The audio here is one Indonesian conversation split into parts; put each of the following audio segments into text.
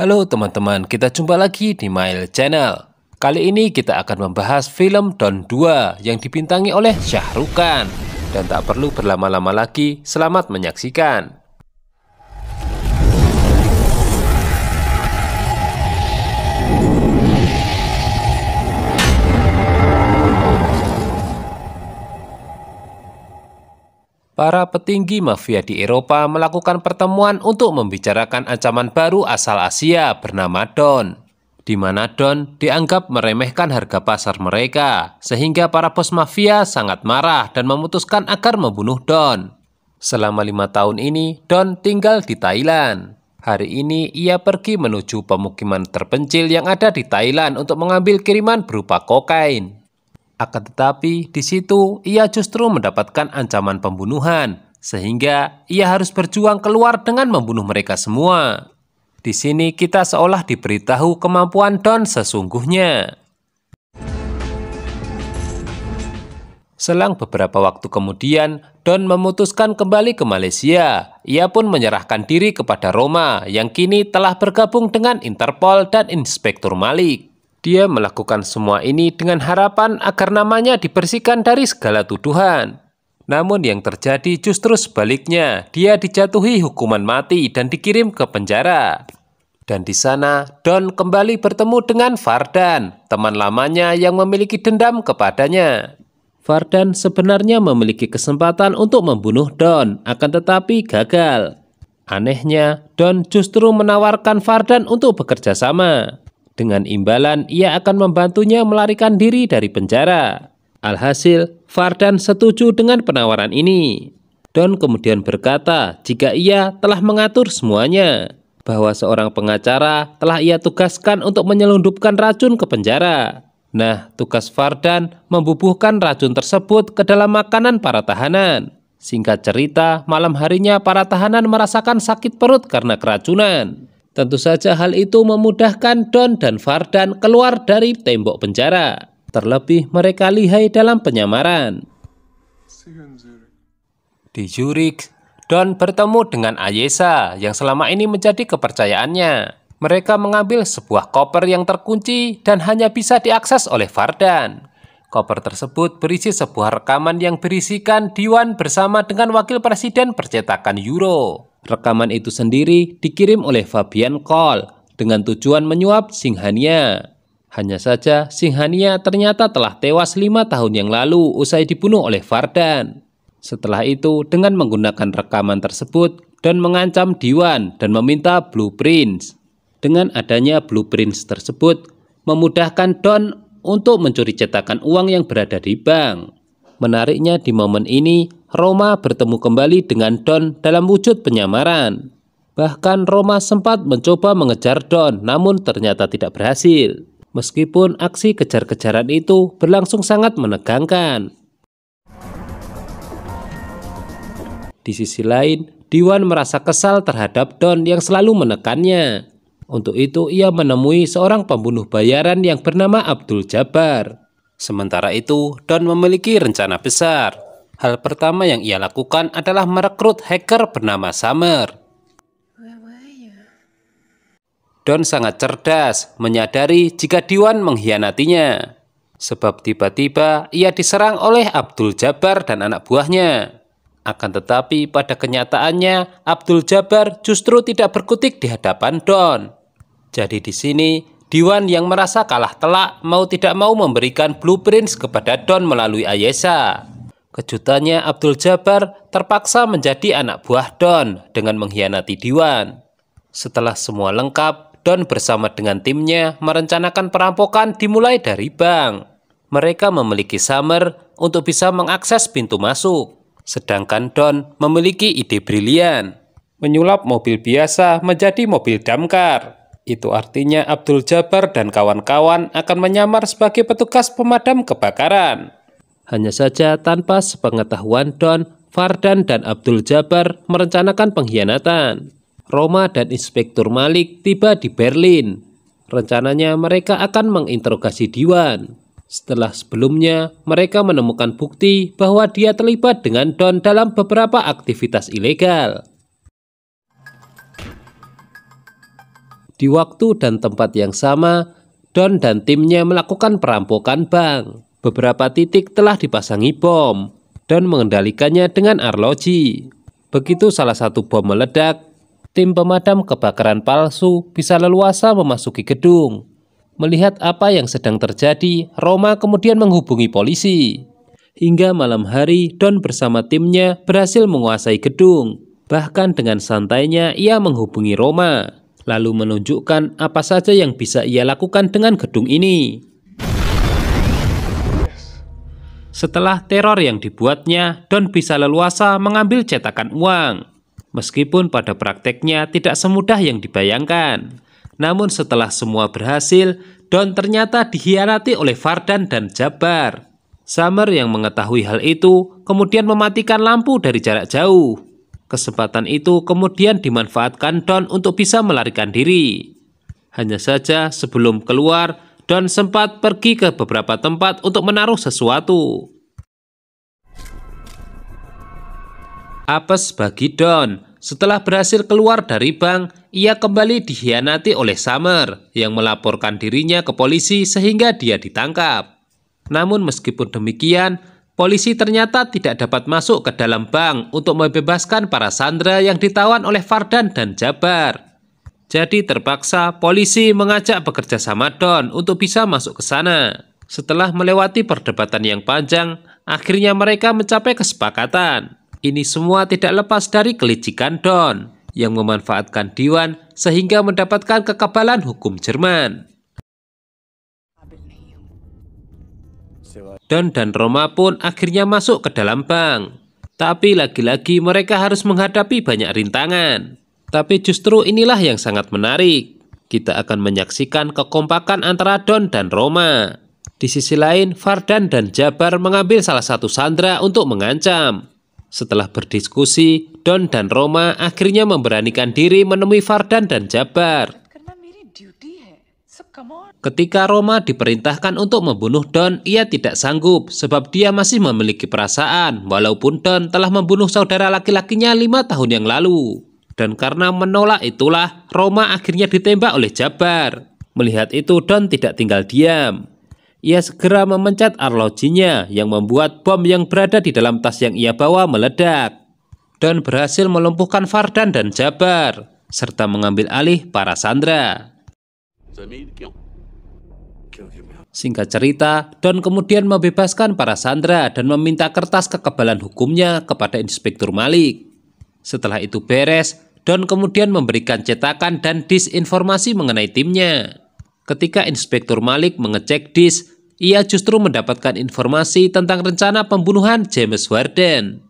Halo teman-teman, kita jumpa lagi di Mail Channel. Kali ini kita akan membahas film Don 2 yang dibintangi oleh Syahrukan. Dan tak perlu berlama-lama lagi, selamat menyaksikan. para petinggi mafia di Eropa melakukan pertemuan untuk membicarakan ancaman baru asal Asia bernama Don, di mana Don dianggap meremehkan harga pasar mereka, sehingga para bos mafia sangat marah dan memutuskan agar membunuh Don. Selama lima tahun ini, Don tinggal di Thailand. Hari ini, ia pergi menuju pemukiman terpencil yang ada di Thailand untuk mengambil kiriman berupa kokain. Akan tetapi, di situ ia justru mendapatkan ancaman pembunuhan, sehingga ia harus berjuang keluar dengan membunuh mereka semua. Di sini kita seolah diberitahu kemampuan Don sesungguhnya. Selang beberapa waktu kemudian, Don memutuskan kembali ke Malaysia. Ia pun menyerahkan diri kepada Roma yang kini telah bergabung dengan Interpol dan Inspektur Malik. Dia melakukan semua ini dengan harapan agar namanya dibersihkan dari segala tuduhan. Namun yang terjadi justru sebaliknya, dia dijatuhi hukuman mati dan dikirim ke penjara. Dan di sana, Don kembali bertemu dengan Fardan, teman lamanya yang memiliki dendam kepadanya. Fardan sebenarnya memiliki kesempatan untuk membunuh Don, akan tetapi gagal. Anehnya, Don justru menawarkan Fardan untuk bekerja sama. Dengan imbalan, ia akan membantunya melarikan diri dari penjara. Alhasil, Fardan setuju dengan penawaran ini. Don kemudian berkata jika ia telah mengatur semuanya, bahwa seorang pengacara telah ia tugaskan untuk menyelundupkan racun ke penjara. Nah, tugas Fardan membubuhkan racun tersebut ke dalam makanan para tahanan. Singkat cerita, malam harinya para tahanan merasakan sakit perut karena keracunan. Tentu saja hal itu memudahkan Don dan Fardan keluar dari tembok penjara. Terlebih mereka lihai dalam penyamaran. Di Zurich, Don bertemu dengan Ayesa yang selama ini menjadi kepercayaannya. Mereka mengambil sebuah koper yang terkunci dan hanya bisa diakses oleh Fardan. Koper tersebut berisi sebuah rekaman yang berisikan Diwan bersama dengan wakil presiden percetakan Euro. Rekaman itu sendiri dikirim oleh Fabian Kohl dengan tujuan menyuap Singhania. Hanya saja Singhania ternyata telah tewas lima tahun yang lalu usai dibunuh oleh Vardan. Setelah itu dengan menggunakan rekaman tersebut dan mengancam Diwan dan meminta blueprints. Dengan adanya blueprints tersebut memudahkan Don untuk mencuri cetakan uang yang berada di bank. Menariknya di momen ini, Roma bertemu kembali dengan Don dalam wujud penyamaran. Bahkan Roma sempat mencoba mengejar Don, namun ternyata tidak berhasil. Meskipun aksi kejar-kejaran itu berlangsung sangat menegangkan. Di sisi lain, Diwan merasa kesal terhadap Don yang selalu menekannya. Untuk itu, ia menemui seorang pembunuh bayaran yang bernama Abdul Jabbar. Sementara itu, Don memiliki rencana besar. Hal pertama yang ia lakukan adalah merekrut hacker bernama Summer. Don sangat cerdas, menyadari jika Diwan mengkhianatinya. Sebab tiba-tiba ia diserang oleh Abdul Jabbar dan anak buahnya. Akan tetapi pada kenyataannya, Abdul Jabbar justru tidak berkutik di hadapan Don. Jadi di sini, Dewan yang merasa kalah telak mau tidak mau memberikan blueprints kepada Don melalui Ayesa. Kejutannya Abdul Jabbar terpaksa menjadi anak buah Don dengan mengkhianati Dewan. Setelah semua lengkap, Don bersama dengan timnya merencanakan perampokan dimulai dari bank. Mereka memiliki summer untuk bisa mengakses pintu masuk. Sedangkan Don memiliki ide brilian. Menyulap mobil biasa menjadi mobil damkar itu artinya Abdul Jabar dan kawan-kawan akan menyamar sebagai petugas pemadam kebakaran. Hanya saja tanpa sepengetahuan Don, Fardan dan Abdul Jabar merencanakan pengkhianatan. Roma dan Inspektur Malik tiba di Berlin. Rencananya mereka akan menginterogasi Diwan. Setelah sebelumnya, mereka menemukan bukti bahwa dia terlibat dengan Don dalam beberapa aktivitas ilegal. di waktu dan tempat yang sama, Don dan timnya melakukan perampokan bank. Beberapa titik telah dipasangi bom. Don mengendalikannya dengan arloji. Begitu salah satu bom meledak, tim pemadam kebakaran palsu bisa leluasa memasuki gedung. Melihat apa yang sedang terjadi, Roma kemudian menghubungi polisi. Hingga malam hari, Don bersama timnya berhasil menguasai gedung. Bahkan dengan santainya ia menghubungi Roma lalu menunjukkan apa saja yang bisa ia lakukan dengan gedung ini. Setelah teror yang dibuatnya, Don bisa leluasa mengambil cetakan uang. Meskipun pada prakteknya tidak semudah yang dibayangkan. Namun setelah semua berhasil, Don ternyata dihianati oleh Vardan dan Jabar. Summer yang mengetahui hal itu kemudian mematikan lampu dari jarak jauh. Kesempatan itu kemudian dimanfaatkan Don untuk bisa melarikan diri. Hanya saja sebelum keluar, Don sempat pergi ke beberapa tempat untuk menaruh sesuatu. Apes bagi Don, setelah berhasil keluar dari bank, ia kembali dihianati oleh Summer yang melaporkan dirinya ke polisi sehingga dia ditangkap. Namun meskipun demikian, polisi ternyata tidak dapat masuk ke dalam bank untuk membebaskan para sandera yang ditawan oleh Fardan dan Jabar. Jadi terpaksa polisi mengajak bekerja sama Don untuk bisa masuk ke sana. Setelah melewati perdebatan yang panjang, akhirnya mereka mencapai kesepakatan. Ini semua tidak lepas dari kelicikan Don yang memanfaatkan Diwan sehingga mendapatkan kekebalan hukum Jerman. Don dan Roma pun akhirnya masuk ke dalam bank. Tapi lagi-lagi mereka harus menghadapi banyak rintangan. Tapi justru inilah yang sangat menarik. Kita akan menyaksikan kekompakan antara Don dan Roma. Di sisi lain, Fardan dan Jabar mengambil salah satu sandra untuk mengancam. Setelah berdiskusi, Don dan Roma akhirnya memberanikan diri menemui Fardan dan Jabar. Ketika Roma diperintahkan untuk membunuh Don, ia tidak sanggup sebab dia masih memiliki perasaan walaupun Don telah membunuh saudara laki-lakinya lima tahun yang lalu. Dan karena menolak itulah, Roma akhirnya ditembak oleh Jabar. Melihat itu, Don tidak tinggal diam. Ia segera memencet arlojinya yang membuat bom yang berada di dalam tas yang ia bawa meledak. Don berhasil melumpuhkan Fardan dan Jabar, serta mengambil alih para sandera. Singkat cerita, Don kemudian membebaskan para sandera dan meminta kertas kekebalan hukumnya kepada Inspektur Malik. Setelah itu beres, Don kemudian memberikan cetakan dan disinformasi mengenai timnya. Ketika Inspektur Malik mengecek dis, ia justru mendapatkan informasi tentang rencana pembunuhan James Warden.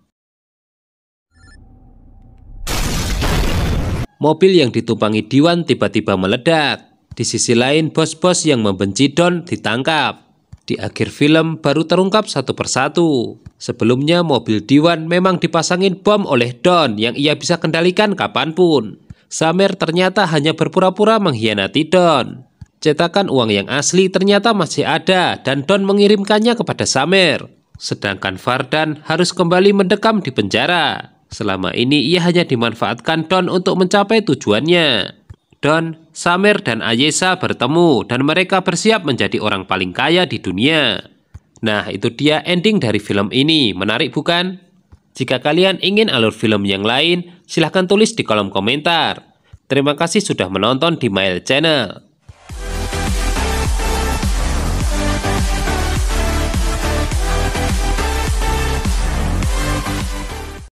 Mobil yang ditumpangi Diwan tiba-tiba meledak. Di sisi lain, bos-bos yang membenci Don ditangkap. Di akhir film baru terungkap satu persatu. Sebelumnya mobil Diwan memang dipasangin bom oleh Don yang ia bisa kendalikan kapanpun. Samir ternyata hanya berpura-pura mengkhianati Don. Cetakan uang yang asli ternyata masih ada dan Don mengirimkannya kepada Samir. Sedangkan Fardan harus kembali mendekam di penjara. Selama ini ia hanya dimanfaatkan Don untuk mencapai tujuannya. Don, Samir, dan Ayesa bertemu dan mereka bersiap menjadi orang paling kaya di dunia. Nah, itu dia ending dari film ini. Menarik bukan? Jika kalian ingin alur film yang lain, silahkan tulis di kolom komentar. Terima kasih sudah menonton di Myel Channel.